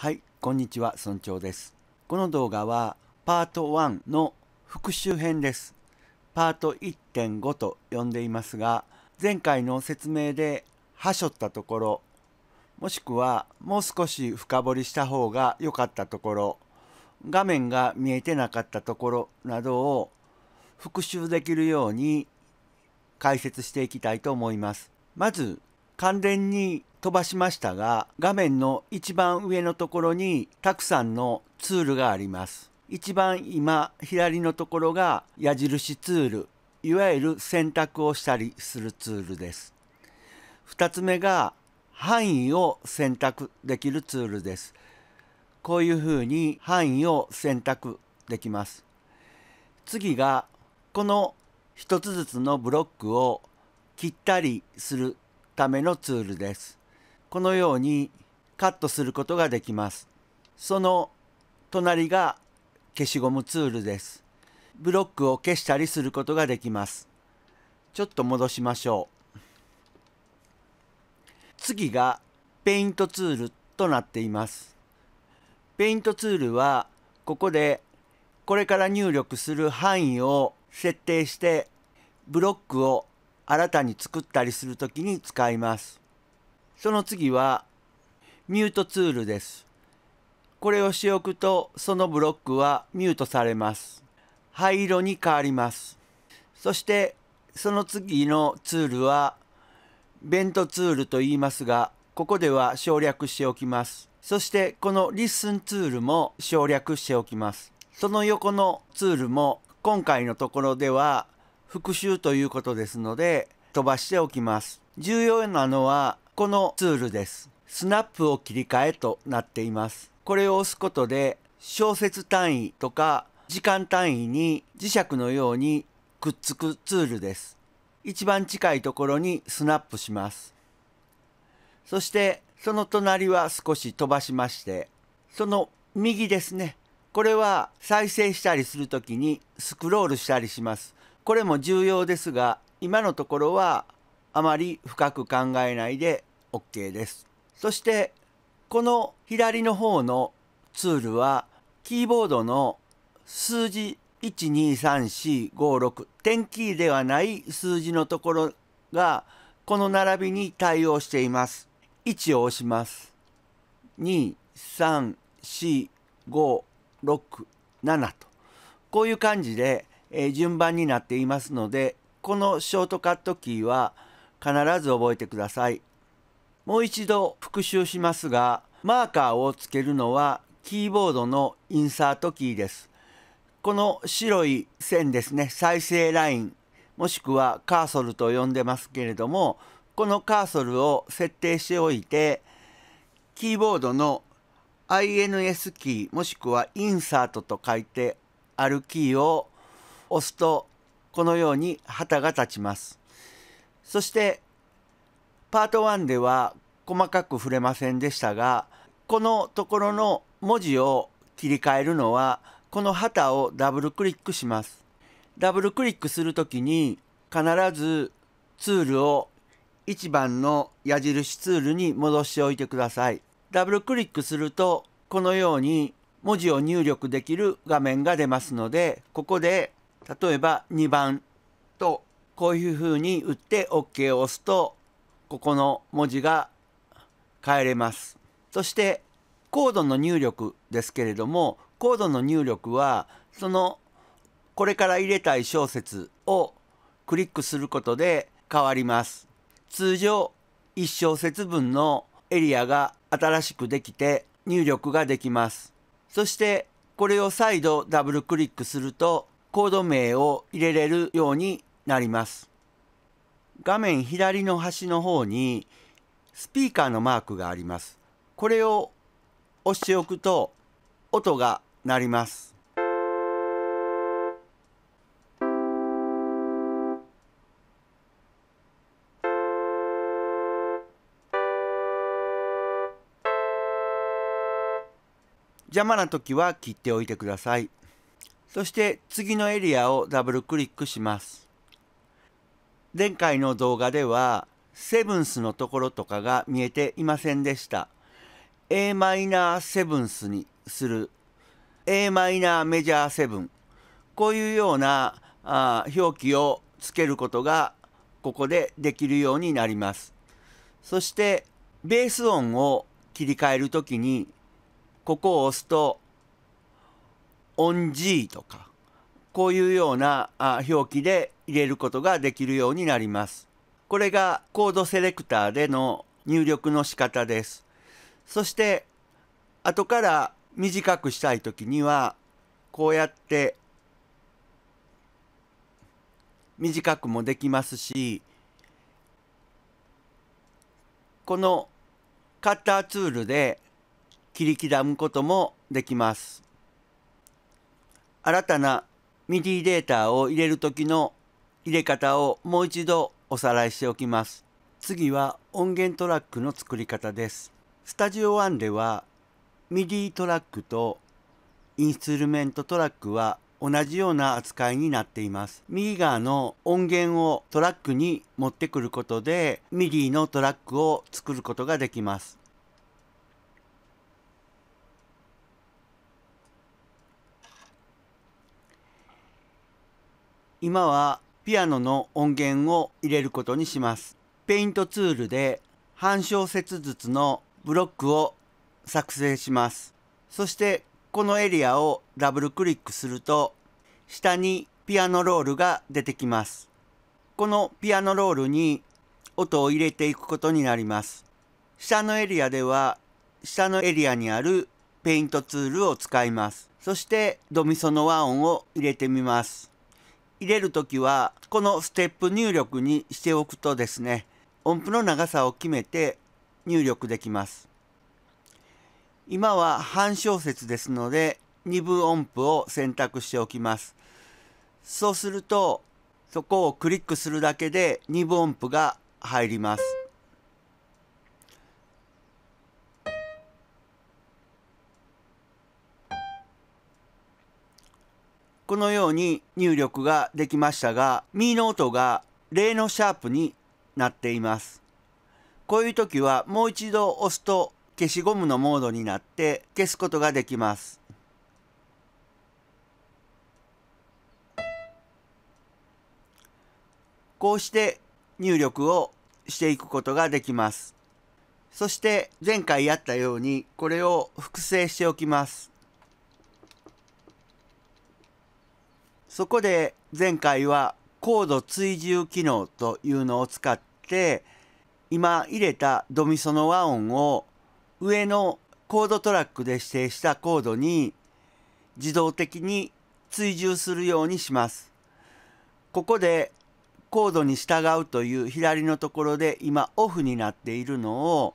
はい、こんにちは、村長です。この動画はパート1の復習編です。パート1.5と呼んでいますが、前回の説明ではしょったところ、もしくはもう少し深掘りした方が良かったところ、画面が見えてなかったところなどを復習できるように解説していきたいと思います。まず完全に飛ばしましたが画面の一番上のところにたくさんのツールがあります一番今左のところが矢印ツールいわゆる選択をしたりするツールです2つ目が範囲を選択できるツールですこういうふうに範囲を選択できます次がこの1つずつのブロックを切ったりするためのツールです。このようにカットすることができます。その隣が消しゴムツールです。ブロックを消したりすることができます。ちょっと戻しましょう。次がペイントツールとなっています。ペイントツールはここでこれから入力する範囲を設定してブロックを新たに作ったりするときに使います。その次はミュートツールです。これをしておくとそのブロックはミュートされます。灰色に変わります。そしてその次のツールはベントツールと言いますが、ここでは省略しておきます。そしてこのリッスンツールも省略しておきます。その横のツールも今回のところでは復習ということですので飛ばしておきます。重要なのはこのツールです。スナップを切り替えとなっています。これを押すことで小節単位とか時間単位に磁石のようにくっつくツールです。一番近いところにスナップします。そしてその隣は少し飛ばしましてその右ですねこれは再生したりするときにスクロールしたりします。これも重要ですが今のところはあまり深く考えないで OK です。そしてこの左の方のツールはキーボードの数字123456点キーではない数字のところがこの並びに対応しています。1を押します。234567とこういう感じでえ順番になっていますのでこのショートカットキーは必ず覚えてください。もう一度復習しますがマーカーをつけるのはキーボードのインサートキーです。この白い線ですね再生ラインもしくはカーソルと呼んでますけれどもこのカーソルを設定しておいてキーボードの INS キーもしくはインサートと書いてあるキーを押すとこのように旗が立ちます。そしてパート1では細かく触れませんでしたがこのところの文字を切り替えるのはこの旗をダブルクリックします。ダブルクリックするときに必ずツールを1番の矢印ツールに戻しておいてください。ダブルクリックするとこのように文字を入力できる画面が出ますのでここで例えば2番とこういうふうに打って OK を押すとここの文字が変えれます。そしてコードの入力ですけれどもコードの入力はそのこれから入れたい小説をクリックすることで変わります。通常1小節分のエリアが新しくできて入力ができます。そしてこれを再度ダブルクリックするとコード名を入れれるようになります。画面左の端の方にスピーカーのマークがあります。これを押しておくと音が鳴ります。邪魔な時は切っておいてください。そして次のエリアをダブルクリックします。前回の動画ではセブンスのところとかが見えていませんでした。a マイナーセブンスにする a マイナーメジャーセブンこういうようなあ表記をつけることがここでできるようになります。そしてベース音を切り替える時にここを押すとオン G とかこういうような表記で入れることができるようになります。これがコードセレクターでの入力の仕方です。そして後から短くしたい時にはこうやって短くもできますしこのカッターツールで切り刻むこともできます。新たな MIDI データを入れる時の入れ方をもう一度おさらいしておきます。次は音源トラックの作り方です。スタジオ1では MIDI トラックとインストゥルメントトラックは同じような扱いになっています。右側の音源をトラックに持ってくることで MIDI のトラックを作ることができます。今はピアノの音源を入れることにします。ペイントツールで半小節ずつのブロックを作成します。そしてこのエリアをダブルクリックすると下にピアノロールが出てきます。このピアノロールに音を入れていくことになります。下のエリアでは下のエリアにあるペイントツールを使います。そしてドミソの和音を入れてみます。入れる時はこのステップ入力にしておくとですね音符の長さを決めて入力できます。今は半小節ですので2分音符を選択しておきます。そうするとそこをクリックするだけで2分音符が入ります。このように入力ができましたが、ミの音が例のシャープになっています。こういう時はもう一度押すと消しゴムのモードになって消すことができます。こうして入力をしていくことができます。そして前回やったようにこれを複製しておきます。そこで前回は高度追従機能というのを使って今入れたドミソの和音を上のコードトラックで指定したコードに自動的に追従するようにします。ここでコードに従うという左のところで今オフになっているのを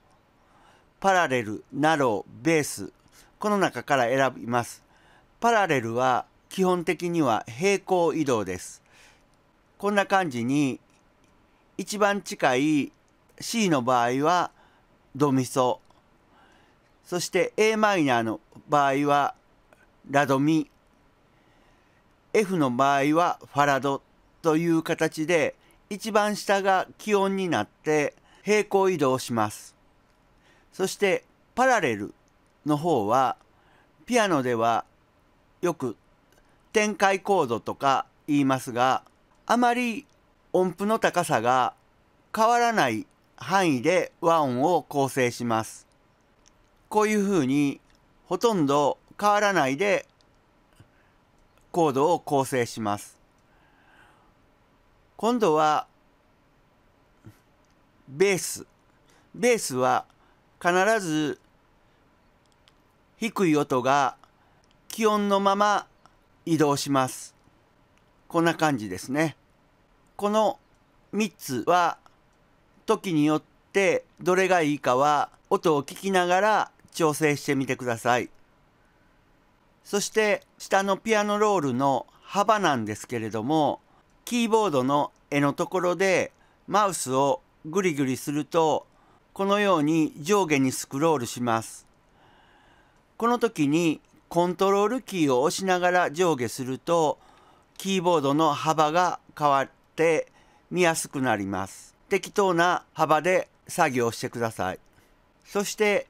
パラレル、ナロー、ベースこの中から選びます。パラレルは基本的には平行移動です。こんな感じに一番近い C の場合はドミソそして a マイナーの場合はラドミ F の場合はファラドという形で一番下が気温になって平行移動しますそしてパラレルの方はピアノではよく展開ードとか言いますがあまり音符の高さが変わらない範囲で和音を構成します。こういうふうにほとんど変わらないでコードを構成します。今度はベース。ベースは必ず低い音が気温のまま移動します。こんな感じですね。この3つは時によってどれがいいかは音を聞きながら調整してみてください。そして下のピアノロールの幅なんですけれどもキーボードの絵のところでマウスをグリグリするとこのように上下にスクロールします。この時にコントロールキーを押しながら上下するとキーボードの幅が変わって見やすくなります。適当な幅で作業してください。そして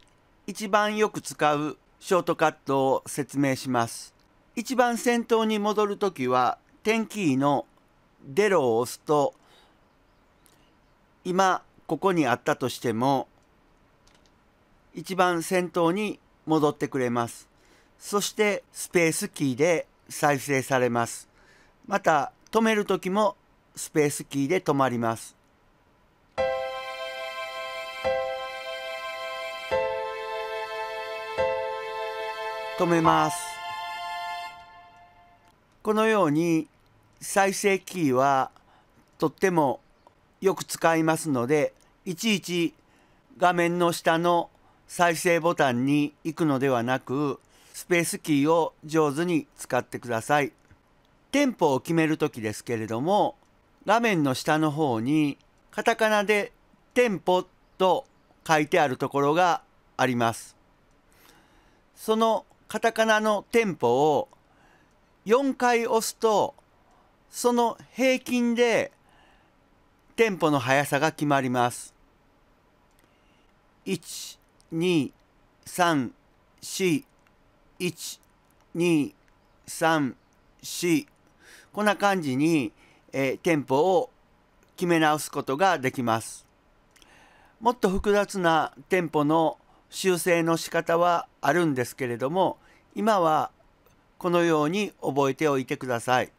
一番よく使うショートカットを説明します。一番先頭に戻るときは点キーのデロを押すと今ここにあったとしても一番先頭に戻ってくれます。そしてスペースキーで再生されます。また止める時もスペースキーで止まります。止めます。このように再生キーはとってもよく使いますのでいちいち画面の下の再生ボタンに行くのではなくスペースキーを上手に使ってください。テンポを決める時ですけれども、画面の下の方にカタカナでテンポと書いてあるところがあります。そのカタカナのテンポを4回押すとその平均でテンポの速さが決まります。12345 1234こんな感じに、えー、テンポを決め直すことができます。もっと複雑なテンポの修正の仕方はあるんですけれども今はこのように覚えておいてください。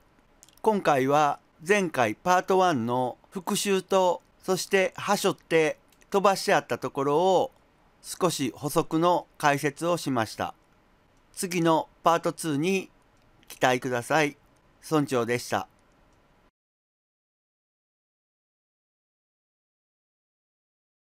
今回は前回パート1の復習とそしてはしょって飛ばしてあったところを少し補足の解説をしました。次のパート2に期待ください。村長でした。